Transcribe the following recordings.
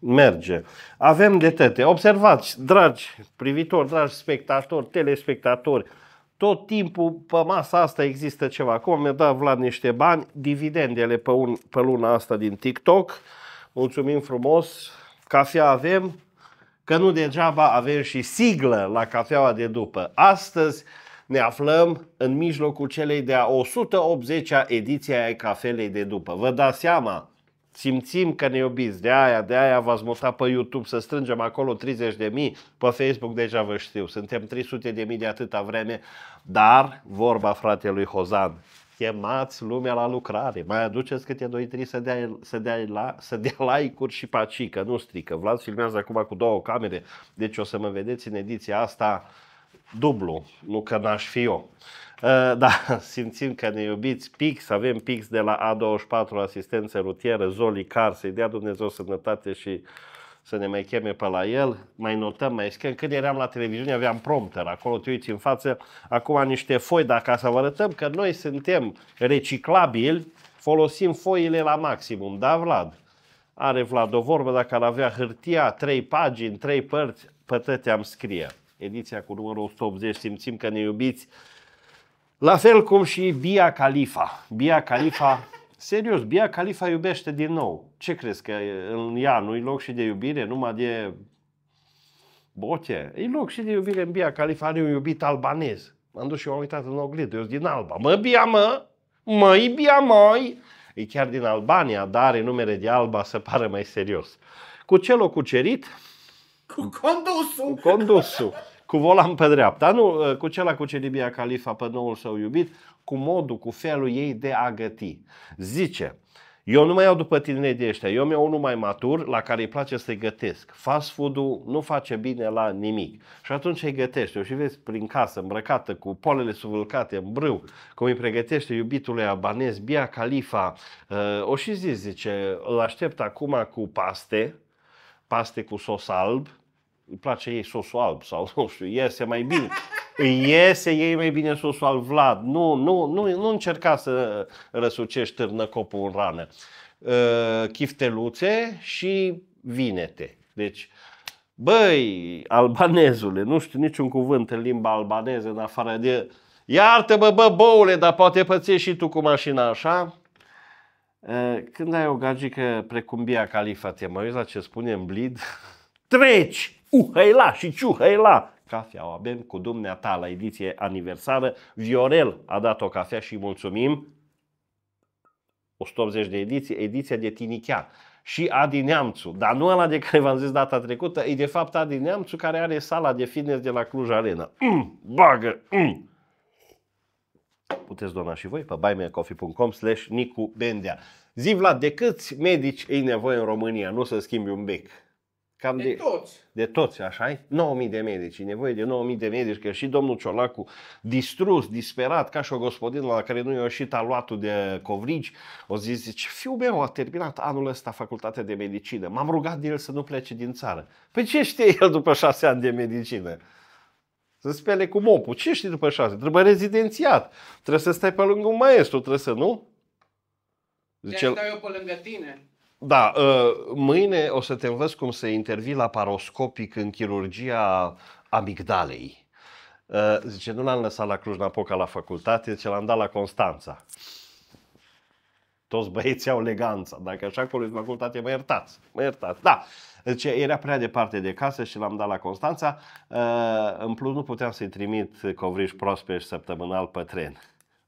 merge. Avem de tăte. Observați, dragi privitori, dragi spectatori, telespectatori, tot timpul pe masa asta există ceva. Acum mi-a dat Vlad niște bani, dividendele pe, un, pe luna asta din TikTok. Mulțumim frumos, cafea avem, că nu degeaba avem și siglă la cafeaua de după. Astăzi ne aflăm în mijlocul celei de-a 180-a ediție a cafelei de după. Vă dați seama, simțim că ne iubiți, de aia, de aia v-ați mutat pe YouTube să strângem acolo 30 de mii, pe Facebook deja vă știu, suntem 300 de mii de atâta vreme, dar vorba fratelui Hozan, chemați lumea la lucrare, mai aduceți câte 2-3 să dea, să, dea la, să dea like-uri și pacică, nu strică. Vlad filmează acum cu două camere, deci o să mă vedeți în ediția asta dublu, nu că n-aș fi eu. Ă, da, simțim că ne iubiți Pix, avem Pix de la A24, asistență rutieră, Zoli Car, să-i dea Dumnezeu sănătate și să ne mai cheme pe la el, mai notăm, mai scriem. Când eram la televiziune aveam prompter, acolo te uiți în față, acum niște foi, ca să vă arătăm că noi suntem reciclabili, folosim foile la maximum, da Vlad? Are Vlad o vorbă, dacă ar avea hârtia, trei pagini, trei părți, pătăteam am scrie ediția cu numărul 180, simțim că ne iubiți. La fel cum și Bia Califa. Bia Califa, serios, Bia Califa iubește din nou. Ce crezi că în ea nu-i loc și de iubire, numai de boce? E loc și de iubire în Bia Califa, are un iubit albanez. M-am dus și m-am uitat în oglindă, eu din Alba. Mă, Bia, mă! Măi, Bia, măi! E chiar din Albania, dar are numere de Alba, să pară mai serios. Cu ce l-o cucerit? Cu condusul! Cu condusul! cu volan pe dreapta, nu, ă, cu cela cu Celibia Califa pe noul său iubit, cu modul, cu felul ei de a găti. Zice, eu nu mai iau după tine de ăștia, eu mi-au unul mai matur la care îi place să-i gătesc. Fast food-ul nu face bine la nimic. Și atunci îi gătește. O și vezi prin casă, îmbrăcată, cu polele suvâlcate, în brâu, cum îi pregătește iubitului abanez, Bia Califa. Ă, o și zi, zice, îl aștept acum cu paste, paste cu sos alb, îi place ei sosul alb sau nu știu, iese mai bine. Îi iese ei mai bine sosul alb, Vlad. Nu, nu, nu, nu încerca să răsucești copul în rană. Ă, chifteluțe și vinete. Deci, băi, albanezule, nu știu niciun cuvânt în limba albaneză în afară de iartă-mă, bă, boule, dar poate pățești și tu cu mașina așa. Ă, când ai o gagică precum Bia Califa, te mai uiți la ce spune în blid? Treci! Uhaila și Ciuhaila cafea o avem cu dumneata la ediție aniversară. Viorel a dat o cafea și mulțumim. 180 de ediții, ediția de Tinichea și Adi Neamțu. Dar nu ăla de care v-am zis data trecută, e de fapt Adi Neamțu care are sala de fitness de la Cluj Arena. Mm, bagă! Mm. Puteți dona și voi pe buymeacoffee.com slash Nicu Bendea. Zi Vlad, de câți medici e nevoie în România? Nu să schimbi un bec. Cam de, de toți. De toți, așa e? 9.000 de medici. E nevoie de 9.000 de medici, că și domnul Ciolacu, distrus, disperat, ca și o gospodină la care nu i-a ieșit aluatul de covrigi, o zis, zice, fiul meu a terminat anul ăsta facultatea de medicină. M-am rugat de el să nu plece din țară. Păi ce știe el după șase ani de medicină? Să spele cu mopul. Ce știi după șase? Trebuie rezidențiat. Trebuie să stai pe lângă un maestru, trebuie să nu? Zice, stai eu pe lângă tine. Da, ă, mâine o să te învăț cum să intervii la paroscopic în chirurgia amigdalei. Ă, zice, nu l-am lăsat la Cluj-Napoca la facultate, ce l-am dat la Constanța. Toți băieții au leganța. Dacă așa acolo e facultate, mă iertați. Mă iertați. Da, deci era prea departe de casă și l-am dat la Constanța. Ă, în plus nu puteam să-i trimit covriș proaspești săptămânal pe tren.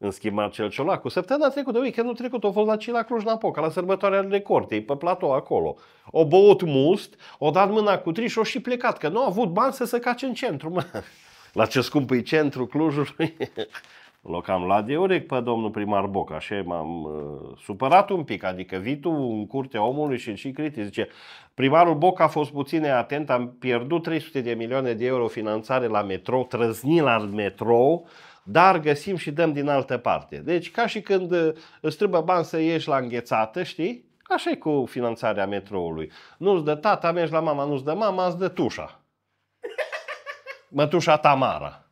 În schimb, Marcel Ciolacu, săptămâna trecută, weekendul trecut, a fost la Cila cluj Poca, la sărbătoarea de corte, pe platou acolo. O băut must, o dat mâna cu o și plecat, că nu a avut bani să se cace în centru. Mă. La ce scump e centru Clujului? Locam la deoric, pe domnul primar Boc, așa m-am uh, supărat un pic, adică vii tu în curtea omului și și critic, zice primarul Boc a fost puțin atent, am pierdut 300 de milioane de euro finanțare la metro, trăzni la metro, dar găsim și dăm din altă parte. Deci ca și când uh, îți trebuie bani să ieși la înghețată, știi? așa e cu finanțarea metroului. Nu-ți dă tata, mergi la mama, nu-ți dă mama, îți dă tușa. Mătușa Tamara.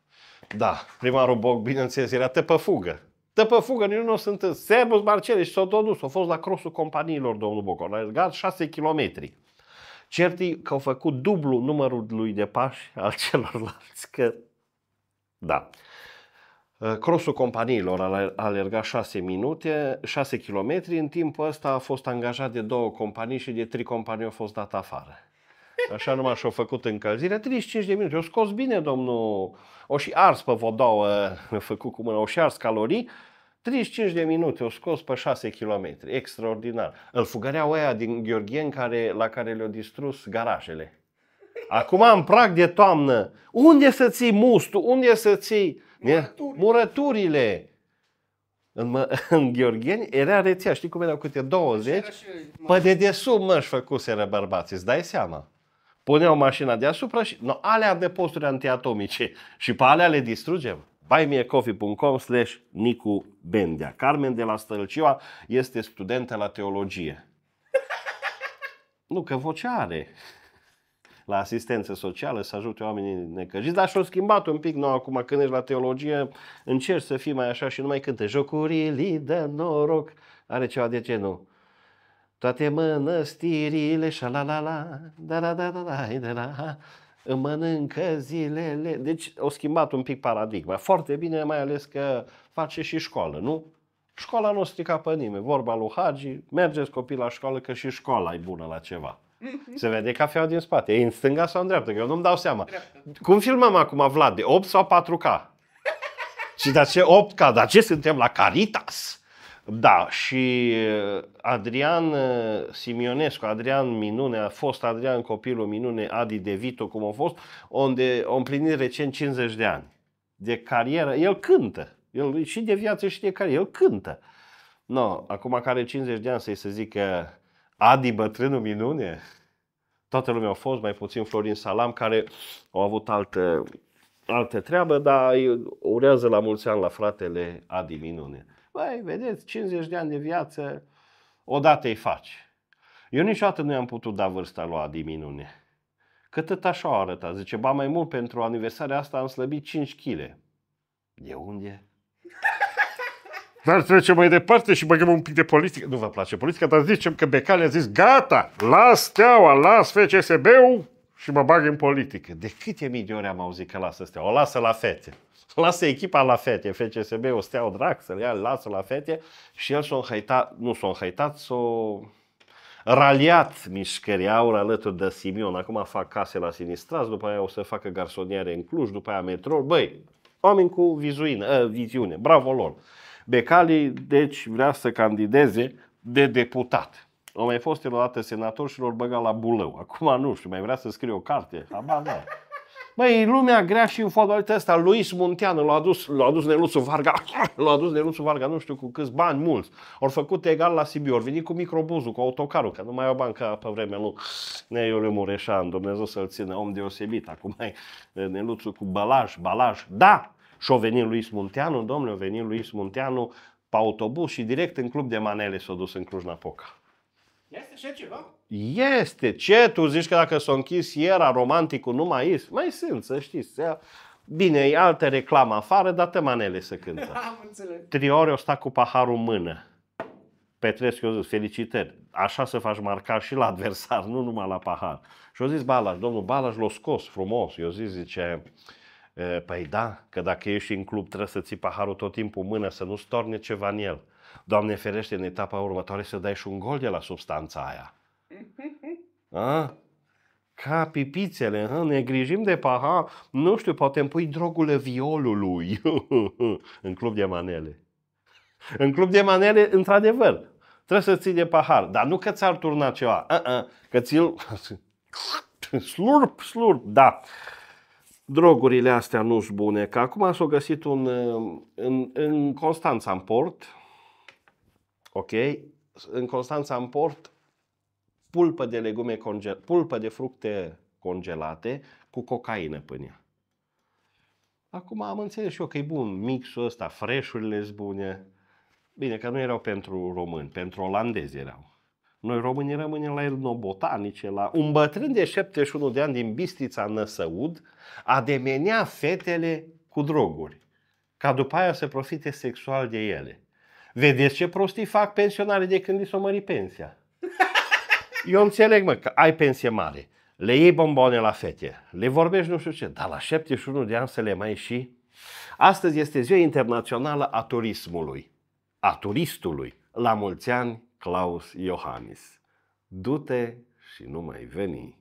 Da, primarul Bog, bineînțeles, era tăpă fugă. Tăpă fugă, nici nu sunt Serbus Marcele și s-a dus, a fost la crosul companiilor, domnul Boc. Au alergat 6 km. Cert că au făcut dublu numărul lui de pași al celorlalți, că da. Eh, crossul companiilor a alergat 6 minute, 6 km, în timpul ăsta a fost angajat de două companii și de trei companii au fost dat afară. Așa numai și-au făcut încălzire, 35 de minute. O scos bine, domnul, o și ars pe vodouă, eh, a făcut cu mâna, o și ars calorii, 35 de minute, o scos pe 6 km, extraordinar. Îl fugăreau ăia din Gheorghen care, la care le-au distrus garajele. Acum am prag de toamnă, unde să ții mustul, unde să ții Murături. Murăturile. În, în Gheorgheni era rețea, știi cum erau câte 20? Pe dedesubt mă-și făcuseră bărbații, îți dai seama puneau mașina deasupra și no, alea de posturi antiatomice și pe alea le distrugem. buymeacoffee.com slash Nicu Bendea. Carmen de la Stălcioa este studentă la teologie. nu, că voce are la asistență socială, să ajute oamenii necăjiți, dar și-o schimbat un pic, nu acum când ești la teologie, încerci să fii mai așa și nu mai cânte jocurile de noroc, are ceva de ce nu. Toate mănăstirile, la da da da da da da da îmi mănâncă zilele. Deci au schimbat un pic paradigma. Foarte bine, mai ales că face și școală, nu? Școala nu strica pe nimeni. Vorba lui Hagi, mergeți copii la școală că și școala e bună la ceva. Mhm. Se vede cafeaua din spate. E în stânga sau în dreapta? Că eu nu-mi dau seama. Dreapta. Cum filmăm acum, Vlad? De 8 sau 4K? și de ce 8K? Dar ce suntem la Caritas? Da, și uh, Adrian uh, Simionescu, Adrian Minune, a fost Adrian copilul Minune, Adi De Vito, cum a fost, unde a împlinit recent 50 de ani de carieră. El cântă, el și de viață și de carieră, el cântă. No, acum care 50 de ani să-i să zică Adi, bătrânul minune. Toată lumea a fost, mai puțin Florin Salam, care au avut altă, altă treabă, dar urează la mulți ani la fratele Adi Minune. Băi, vedeți, 50 de ani de viață, odată îi faci. Eu niciodată nu i-am putut da vârsta lui Adi Minune. Că tot așa o arăta. Zice, ba mai mult pentru aniversarea asta am slăbit 5 kg. De unde? Dar trecem mai departe și băgăm un pic de politică. Nu vă place politica, dar zicem că Becali a zis gata, las steaua, las FCSB-ul și mă bag în politică. De câte mii de ori am auzit că lasă steaua? O lasă la fete. Lasă echipa la fete, FCSB, o steaua, drac să-l ia, lasă la fete și el s-a înhăitat, nu s-a înhăitat, s-a raliat mișcării aur alături de Simion. Acum fac case la Sinistraz, după aia o să facă garsoniere în Cluj, după aia metrou. Băi, oameni cu vizuină, eh, viziune, bravo lor. Becali, deci, vrea să candideze de deputat. O mai fost el odată senator și l or băga la bulău. Acum nu știu, mai vrea să scrie o carte. Aba, da. Băi, lumea grea și în fotbalul ăsta, Luis Munteanu l-a adus, l-a adus Neluțu Varga, l-a adus Neluțu Varga, nu știu cu câți bani, mulți. Au făcut egal la Sibiu, au venit cu microbuzul, cu autocarul, că nu mai au bani ca pe vremea lui Neiule Mureșan, Dumnezeu să-l țină, om deosebit. Acum e Neluțu cu balaj, balaj. Da, și-o venit lui Munteanu, domnule, o venit lui Munteanu pe autobuz și direct în club de manele s-a dus în Cluj-Napoca. Este ce ceva? Este. Ce? Tu zici că dacă s-a închis era romanticul, nu mai este? Mai sunt, să știți. Da? Bine, e altă reclamă afară, dar manele să cântă. Am înțeles. Trei ore o sta cu paharul în mână. Petrescu i-a zis, felicitări, așa să faci marca și la adversar, nu numai la pahar. Și a zis Balaj, domnul Balaj l-a scos frumos, i-a zis, zice, Păi da, că dacă ești în club trebuie să ții paharul tot timpul în mână, să nu storne ceva în el. Doamne ferește, în etapa următoare să dai și un gol de la substanța aia. A? Ca pipițele, hă? ne grijim de pahar, nu știu, poate îmi pui drogul violului în club de manele. În club de manele, într-adevăr, trebuie să ții de pahar, dar nu că ți-ar turna ceva, a-a, că ți-l... slurp, slurp, da drogurile astea nu sunt bune. Că acum s-a găsit un, uh, în, în Constanța în port, ok, în Constanța în port, pulpă de legume congelate, pulpă de fructe congelate cu cocaină până ea. Acum am înțeles și eu că e bun mixul ăsta, freșurile sunt bune. Bine, că nu erau pentru români, pentru olandezi erau. Noi românii rămânem la etnobotanice, la un bătrân de 71 de ani din Bistrița Năsăud ademenea fetele cu droguri, ca după aia să profite sexual de ele. Vedeți ce prostii fac pensionarii de când li s-o mări pensia. Eu înțeleg, mă, că ai pensie mare, le iei bomboane la fete, le vorbești nu știu ce, dar la 71 de ani să le mai și... Astăzi este ziua internațională a turismului, a turistului. La mulți ani, Claus Iohannis. Du-te și nu mai veni.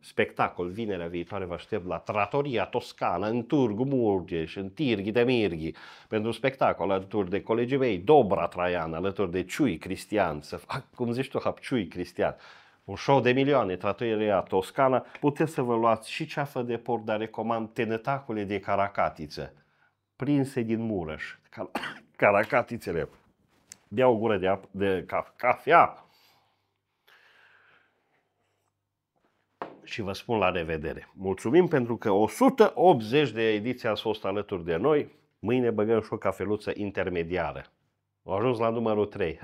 Spectacol vinerea viitoare vă aștept la Tratoria Toscana, în Turgu Murgeș, în Tirghi de Mirghi, pentru spectacol alături de colegii mei, Dobra Traian, alături de Ciui Cristian, să fac, cum zici tu, Ciui Cristian, un show de milioane, Tratoria Toscana, puteți să vă luați și ceafă de porc, dar recomand tenetacule de caracatiță, prinse din Mureș, caracatițele. Bea o gură de, apă, de cafea. Și vă spun la revedere. Mulțumim pentru că 180 de ediții ați fost alături de noi. Mâine băgăm și o cafeluță intermediară. Au ajuns la numărul 3.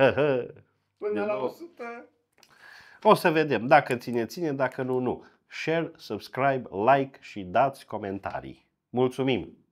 Până la 100. O să vedem. Dacă ține, ține. Dacă nu, nu. Share, subscribe, like și dați comentarii. Mulțumim!